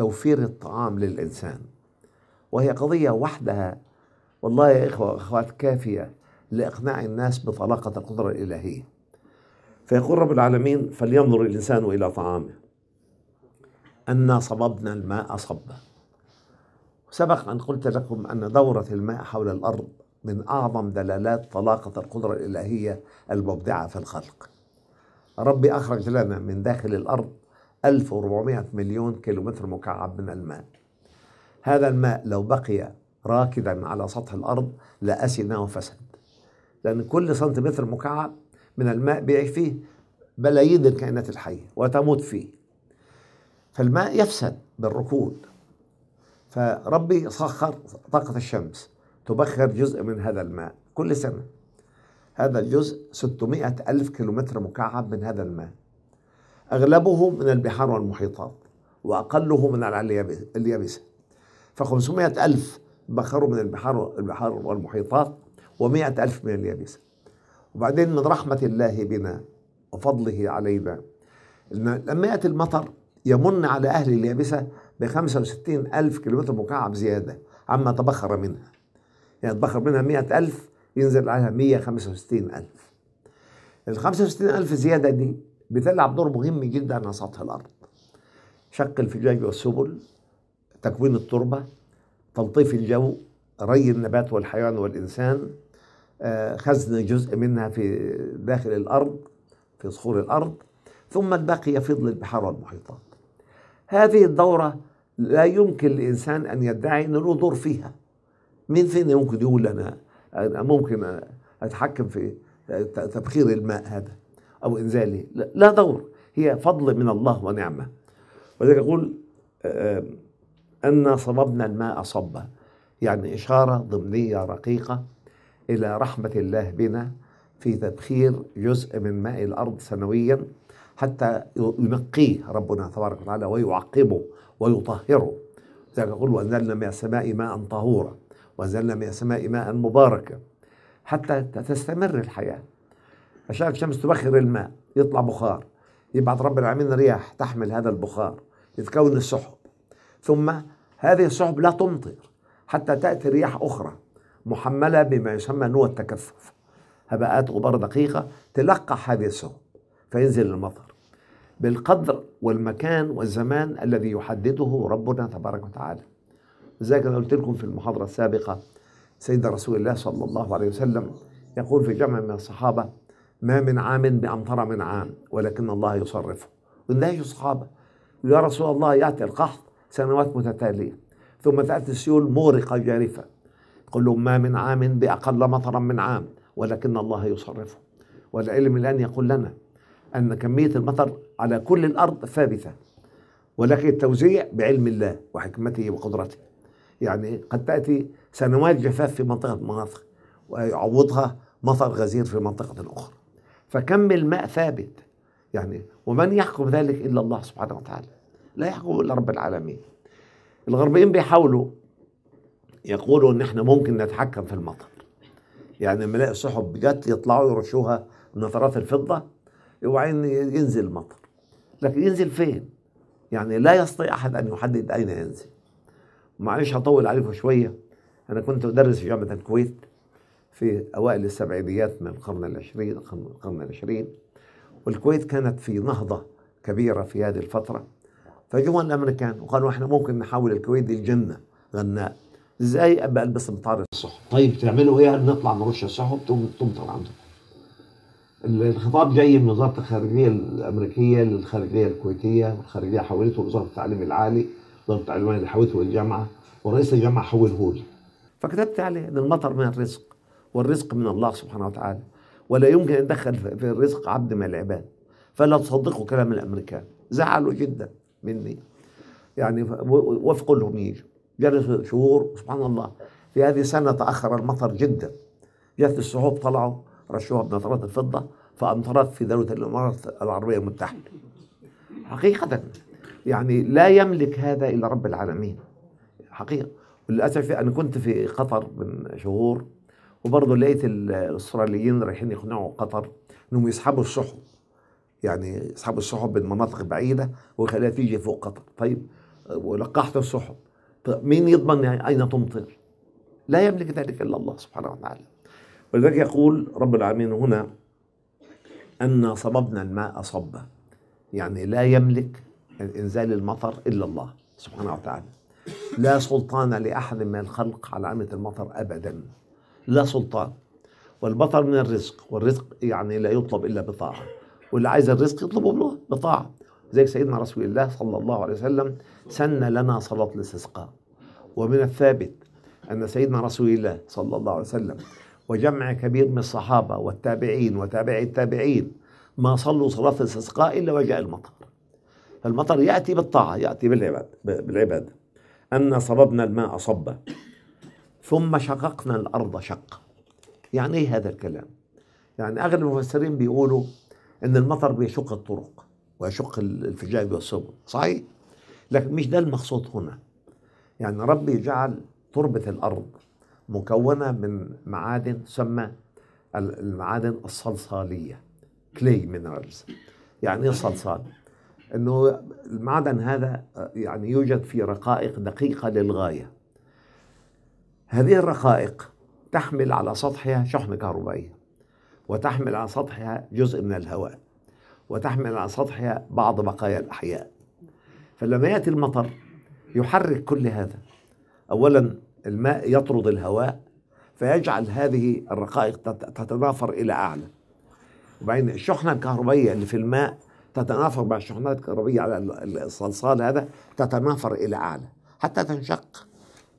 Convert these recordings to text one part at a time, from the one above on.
توفير الطعام للإنسان وهي قضية وحدها والله يا إخوة وأخوات كافية لإقناع الناس بطلاقة القدرة الإلهية فيقول رب العالمين فلينظر الإنسان إلى طعامه أنا صببنا الماء صبا سبق أن قلت لكم أن دورة الماء حول الأرض من أعظم دلالات طلاقة القدرة الإلهية المبدعة في الخلق ربي أخرج لنا من داخل الأرض 1400 مليون كيلومتر مكعب من الماء هذا الماء لو بقي راكدا على سطح الأرض لأسنا فسد لأن كل سنتيمتر مكعب من الماء بيعيش فيه بلايين الكائنات الحية وتموت فيه فالماء يفسد بالركود فربي سخر طاقة الشمس تبخر جزء من هذا الماء كل سنة هذا الجزء 600 ألف كيلومتر مكعب من هذا الماء أغلبه من البحار والمحيطات وأقله من اليابسة ف ألف بخروا من البحار البحار والمحيطات و ألف من اليابسة وبعدين من رحمة الله بنا وفضله علينا لما يأتي المطر يمن على أهل اليابسة ب 65 ألف كيلومتر مكعب زيادة عما تبخر منها يعني تبخر منها 100 ألف ينزل عليها 165 ألف ال 65 ألف زيادة دي بتلعب دور مهم جدا على سطح الارض شق الفجاج والسبل تكوين التربه تلطيف الجو ري النبات والحيوان والانسان آه، خزن جزء منها في داخل الارض في صخور الارض ثم الباقي يفيض للبحار والمحيطات هذه الدوره لا يمكن للانسان ان يدعي انه له دور فيها مين فينا ممكن يقول انا ممكن اتحكم في تبخير الماء هذا أو إنزالي لا دور هي فضل من الله ونعمة ولذلك أقول آه، أن صببنا الماء صبا يعني إشارة ضمنية رقيقة إلى رحمة الله بنا في تبخير جزء من ماء الأرض سنويا حتى ينقيه ربنا تبارك وتعالى ويعقبه ويطهره لذلك يقول وأنزلنا من السماء ماء طهورا وأنزلنا من السماء ماء مباركا حتى تستمر الحياة أشعة الشمس تبخر الماء يطلع بخار يبعث رب العالمين رياح تحمل هذا البخار يتكون السحب ثم هذه السحب لا تمطر حتى تأتي رياح أخرى محملة بما يسمى نوى التكثف هباءات غبار دقيقة تلقح هذه السحب فينزل المطر بالقدر والمكان والزمان الذي يحدده ربنا تبارك وتعالى لذلك أنا قلت لكم في المحاضرة السابقة سيدنا رسول الله صلى الله عليه وسلم يقول في جمع من الصحابة ما من عام بأمطر من عام ولكن الله يصرفه وندهش الصحابة يا رسول الله يأتي القحط سنوات متتالية ثم تأتي السيول مغرقة جارفة يقول لهم ما من عام بأقل مطرا من عام ولكن الله يصرفه والعلم الآن يقول لنا أن كمية المطر على كل الأرض ثابتة ولكن التوزيع بعلم الله وحكمته وقدرته يعني قد تأتي سنوات جفاف في منطقة مناطق ويعوضها مطر غزير في منطقة أخرى فكم الماء ثابت يعني ومن يحكم ذلك إلا الله سبحانه وتعالى لا يحكم إلا رب العالمين الغربيين بيحاولوا يقولوا ان احنا ممكن نتحكم في المطر يعني لما نلاقي سحب جت يطلعوا يرشوها نثرات الفضه اوعين ينزل المطر لكن ينزل فين؟ يعني لا يستطيع احد ان يحدد اين ينزل معلش هطول عليكم شويه انا كنت ادرس في جامعه الكويت في أوائل السبعينيات من القرن العشرين القرن العشرين والكويت كانت في نهضة كبيرة في هذه الفترة فجوا الأمريكان وقالوا إحنا ممكن نحول الكويت دي الجنة غناء ازاي ابقى البس مطار الصحب طيب تعملوا ايه نطلع نرش الصحب تمطر عندكم الخطاب جاي من وزاره الخارجيه الامريكيه للخارجيه الكويتيه والخارجيه حولته لوزاره التعليم العالي وزاره التعليم العالي حولته للجامعه ورئيس الجامعه حوله لي فكتبت عليه ان المطر من الرزق والرزق من الله سبحانه وتعالى ولا يمكن ان يدخل في الرزق عبد من العباد فلا تصدقوا كلام الامريكان زعلوا جدا مني يعني وفقوا لهم يجوا جلسوا شهور سبحان الله في هذه السنه تاخر المطر جدا جت السحوب طلعوا رشوها بنظرات الفضه فامطرت في دوله الامارات العربيه المتحده حقيقه يعني لا يملك هذا الا رب العالمين حقيقه وللاسف انا كنت في قطر من شهور وبرضه لقيت الاستراليين رايحين يقنعوا قطر انهم يسحبوا السحب يعني يسحبوا السحب من مناطق بعيده ويخليها تيجي فوق قطر طيب ولقحت السحب طيب مين يضمن اين تمطر؟ لا يملك ذلك الا الله سبحانه وتعالى ولذلك يقول رب العالمين هنا أن صببنا الماء صبا يعني لا يملك إنزال المطر إلا الله سبحانه وتعالى لا سلطان لأحد من الخلق على عامة المطر أبدا لا سلطان والبطل من الرزق والرزق يعني لا يطلب إلا بطاعة واللي عايز الرزق يطلبه منه بطاعة زي سيدنا رسول الله صلى الله عليه وسلم سن لنا صلاة الاستسقاء ومن الثابت أن سيدنا رسول الله صلى الله عليه وسلم وجمع كبير من الصحابة والتابعين وتابعي التابعين ما صلوا صلاة الاستسقاء إلا وجاء المطر فالمطر يأتي بالطاعة يأتي بالعباد بالعباد أن صببنا الماء صبا ثم شققنا الأرض شق يعني إيه هذا الكلام يعني أغلب المفسرين بيقولوا إن المطر بيشق الطرق ويشق الفجاج والسبل صحيح لكن مش ده المقصود هنا يعني ربي جعل تربة الأرض مكونة من معادن تسمى المعادن الصلصالية كلي مينرالز يعني ايه صلصال؟ انه المعدن هذا آه، يعني يوجد في رقائق دقيقة للغاية هذه الرقائق تحمل على سطحها شحنة كهربائية وتحمل على سطحها جزء من الهواء وتحمل على سطحها بعض بقايا الأحياء فلما يأتي المطر يحرك كل هذا أولا الماء يطرد الهواء فيجعل هذه الرقائق تتنافر إلى أعلى وبعدين الشحنة الكهربائية اللي في الماء تتنافر مع الشحنات الكهربية على الصلصال هذا تتنافر إلى أعلى حتى تنشق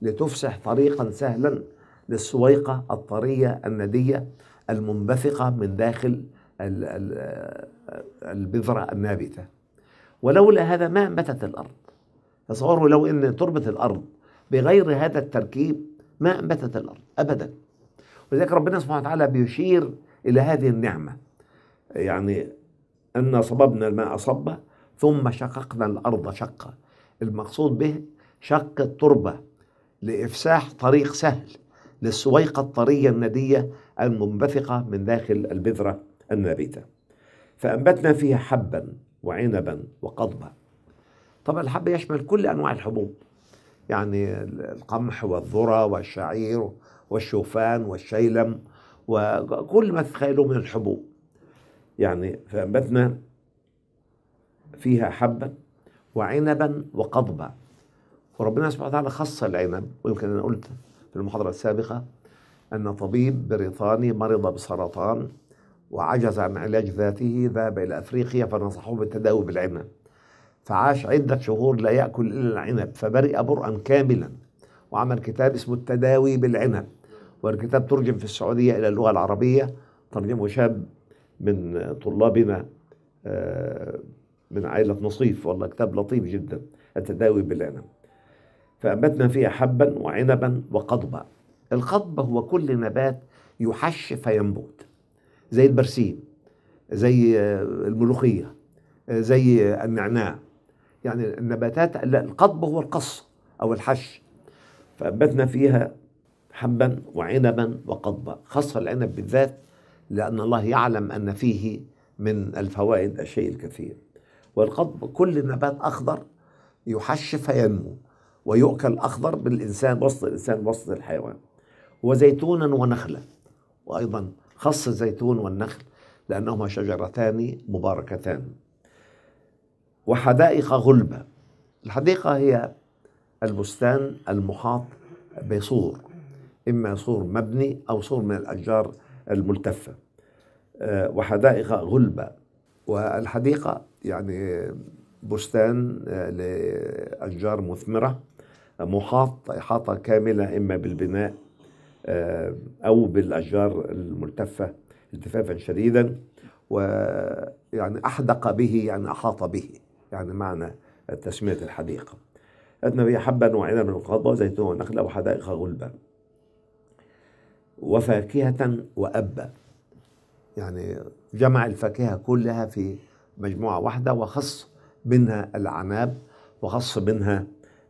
لتفسح طريقا سهلا للسويقة الطرية الندية المنبثقة من داخل البذرة النابتة ولولا هذا ما أنبتت الأرض تصوروا لو أن تربة الأرض بغير هذا التركيب ما أنبتت الأرض أبدا ولذلك ربنا سبحانه وتعالى بيشير إلى هذه النعمة يعني أن صببنا الماء صبا ثم شققنا الأرض شقا المقصود به شق التربة لإفساح طريق سهل للسويقة الطرية الندية المنبثقة من داخل البذرة النابتة فأنبتنا فيها حبا وعنبا وقضبا طبعا الحب يشمل كل أنواع الحبوب يعني القمح والذرة والشعير والشوفان والشيلم وكل ما تتخيلوه من الحبوب يعني فأنبتنا فيها حبا وعنبا وقضبا وربنا سبحانه وتعالى خص العنب ويمكن أنا قلت في المحاضرة السابقة أن طبيب بريطاني مرض بسرطان وعجز عن علاج ذاته ذهب إلى أفريقيا فنصحوه بالتداوي بالعنب فعاش عدة شهور لا يأكل إلا العنب فبرئ برئا كاملا وعمل كتاب اسمه التداوي بالعنب والكتاب ترجم في السعودية إلى اللغة العربية ترجمه شاب من طلابنا آه، من عائلة نصيف والله كتاب لطيف جدا التداوي بالعنب فأنبتنا فيها حبا وعنبا وقضبا القضب هو كل نبات يحش فينبت زي البرسيم زي آه، الملوخية آه، زي النعناع يعني النباتات القضب هو القص أو الحش فأنبتنا فيها حبا وعنبا وقضبا خاصة العنب بالذات لأن الله يعلم أن فيه من الفوائد الشيء الكثير والقضب كل نبات أخضر يحش فينمو ويؤكل أخضر بالإنسان وسط الإنسان وسط الحيوان وزيتونا ونخلا وأيضا خص الزيتون والنخل لأنهما شجرتان مباركتان وحدائق غلبة الحديقة هي البستان المحاط بسور إما سور مبني أو سور من الأشجار الملتفة آه، وحدائق غلبة والحديقة يعني بستان آه، لأشجار مثمرة محاط إحاطة كاملة إما بالبناء آه، أو بالأشجار الملتفة التفافا شديدا ويعني أحدق به يعني أحاط به يعني معنى تسمية الحديقة أتنا بها حبا وعنبا وقضا زيتون ونخلة وحدائق غلبا وفاكهة وأبا يعني جمع الفاكهة كلها في مجموعة واحدة وخص منها العناب وخص منها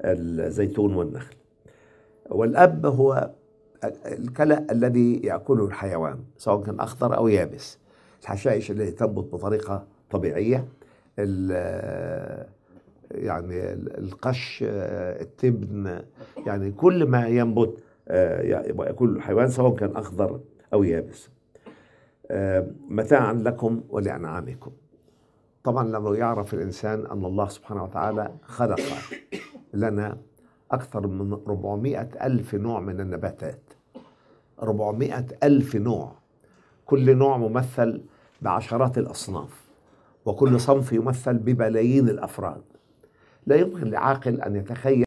الزيتون والنخل والأب هو الكلأ الذي يأكله الحيوان سواء كان أخضر أو يابس الحشائش التي تنبت بطريقة طبيعية يعني القش التبن يعني كل ما ينبت ويأكله آه، الحيوان سواء كان أخضر أو يابس آه، متاعا لكم ولأنعامكم طبعا لما يعرف الإنسان أن الله سبحانه وتعالى خلق لنا أكثر من 400 ألف نوع من النباتات 400 ألف نوع كل نوع ممثل بعشرات الأصناف وكل صنف يمثل ببلايين الأفراد لا يمكن لعاقل أن يتخيل